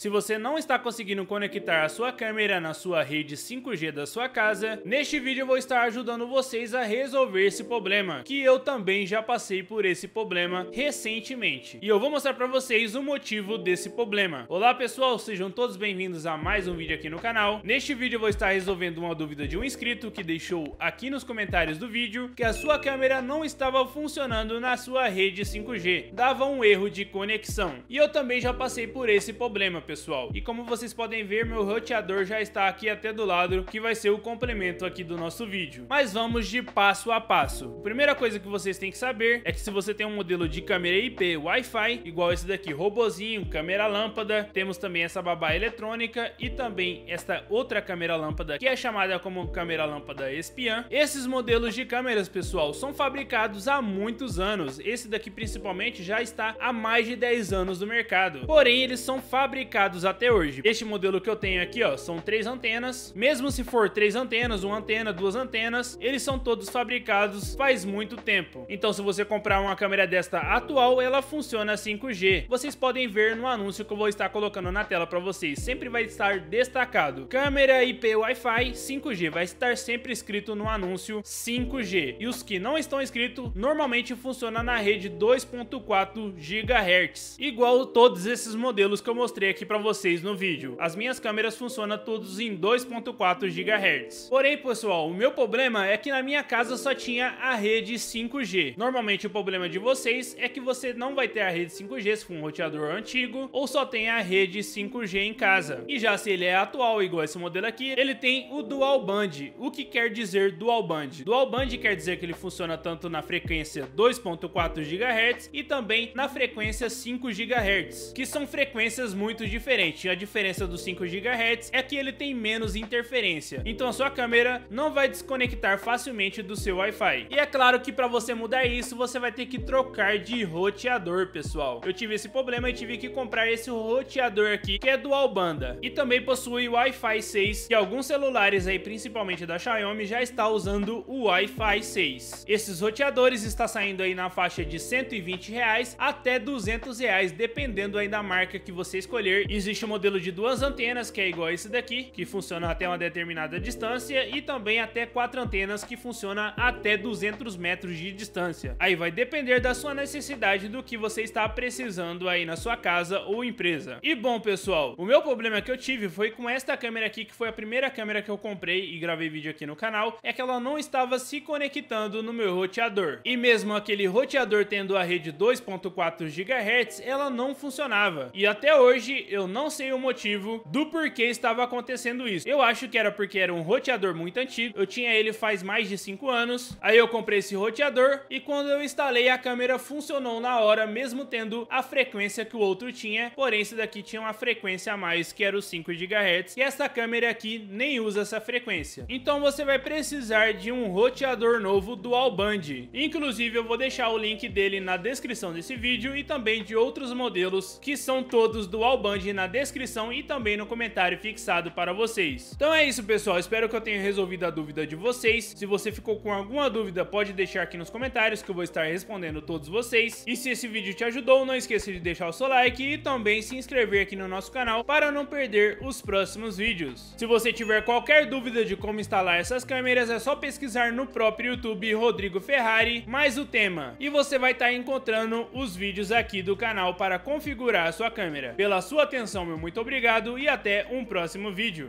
Se você não está conseguindo conectar a sua câmera na sua rede 5G da sua casa, neste vídeo eu vou estar ajudando vocês a resolver esse problema, que eu também já passei por esse problema recentemente. E eu vou mostrar para vocês o motivo desse problema. Olá pessoal, sejam todos bem-vindos a mais um vídeo aqui no canal. Neste vídeo eu vou estar resolvendo uma dúvida de um inscrito que deixou aqui nos comentários do vídeo que a sua câmera não estava funcionando na sua rede 5G, dava um erro de conexão. E eu também já passei por esse problema, pessoal. E como vocês podem ver, meu roteador já está aqui até do lado, que vai ser o complemento aqui do nosso vídeo. Mas vamos de passo a passo. A primeira coisa que vocês têm que saber é que se você tem um modelo de câmera IP Wi-Fi, igual esse daqui, robozinho, câmera lâmpada, temos também essa babá eletrônica e também esta outra câmera lâmpada, que é chamada como câmera lâmpada espiã. Esses modelos de câmeras, pessoal, são fabricados há muitos anos. Esse daqui, principalmente, já está há mais de 10 anos no mercado. Porém, eles são fabricados fabricados até hoje. Este modelo que eu tenho aqui, ó, são três antenas. Mesmo se for três antenas, uma antena, duas antenas, eles são todos fabricados faz muito tempo. Então, se você comprar uma câmera desta atual, ela funciona 5G. Vocês podem ver no anúncio que eu vou estar colocando na tela para vocês. Sempre vai estar destacado. Câmera IP Wi-Fi 5G. Vai estar sempre escrito no anúncio 5G. E os que não estão escritos, normalmente funciona na rede 2.4 GHz. Igual todos esses modelos que eu mostrei aqui aqui para vocês no vídeo. As minhas câmeras funcionam todos em 2.4 GHz. Porém, pessoal, o meu problema é que na minha casa só tinha a rede 5G. Normalmente o problema de vocês é que você não vai ter a rede 5G se for um roteador antigo ou só tem a rede 5G em casa. E já se ele é atual, igual esse modelo aqui, ele tem o dual band. O que quer dizer dual band? Dual band quer dizer que ele funciona tanto na frequência 2.4 GHz e também na frequência 5 GHz, que são frequências muito diferente. A diferença dos 5 GHz é que ele tem menos interferência, então a sua câmera não vai desconectar facilmente do seu Wi-Fi. E é claro que para você mudar isso, você vai ter que trocar de roteador, pessoal. Eu tive esse problema e tive que comprar esse roteador aqui, que é dual banda. E também possui Wi-Fi 6, que alguns celulares aí, principalmente da Xiaomi, já está usando o Wi-Fi 6. Esses roteadores está saindo aí na faixa de 120 reais até 200 reais, dependendo aí da marca que você escolher laser, existe o um modelo de duas antenas, que é igual a esse daqui, que funciona até uma determinada distância, e também até quatro antenas, que funciona até 200 metros de distância. Aí vai depender da sua necessidade do que você está precisando aí na sua casa ou empresa. E bom, pessoal, o meu problema que eu tive foi com esta câmera aqui, que foi a primeira câmera que eu comprei e gravei vídeo aqui no canal, é que ela não estava se conectando no meu roteador. E mesmo aquele roteador tendo a rede 2.4 GHz, ela não funcionava. E até hoje eu não sei o motivo do porquê estava acontecendo isso. Eu acho que era porque era um roteador muito antigo, eu tinha ele faz mais de 5 anos, aí eu comprei esse roteador e quando eu instalei a câmera funcionou na hora, mesmo tendo a frequência que o outro tinha, porém esse daqui tinha uma frequência a mais que era os 5 GHz e essa câmera aqui nem usa essa frequência. Então você vai precisar de um roteador novo dual band. Inclusive eu vou deixar o link dele na descrição desse vídeo e também de outros modelos que são todos dual band onde na descrição e também no comentário fixado para vocês. Então é isso, pessoal. Espero que eu tenha resolvido a dúvida de vocês. Se você ficou com alguma dúvida, pode deixar aqui nos comentários que eu vou estar respondendo todos vocês. E se esse vídeo te ajudou, não esqueça de deixar o seu like e também se inscrever aqui no nosso canal para não perder os próximos vídeos. Se você tiver qualquer dúvida de como instalar essas câmeras, é só pesquisar no próprio YouTube Rodrigo Ferrari mais o tema. E você vai estar encontrando os vídeos aqui do canal para configurar a sua câmera. Pela sua atenção, meu muito obrigado e até um próximo vídeo.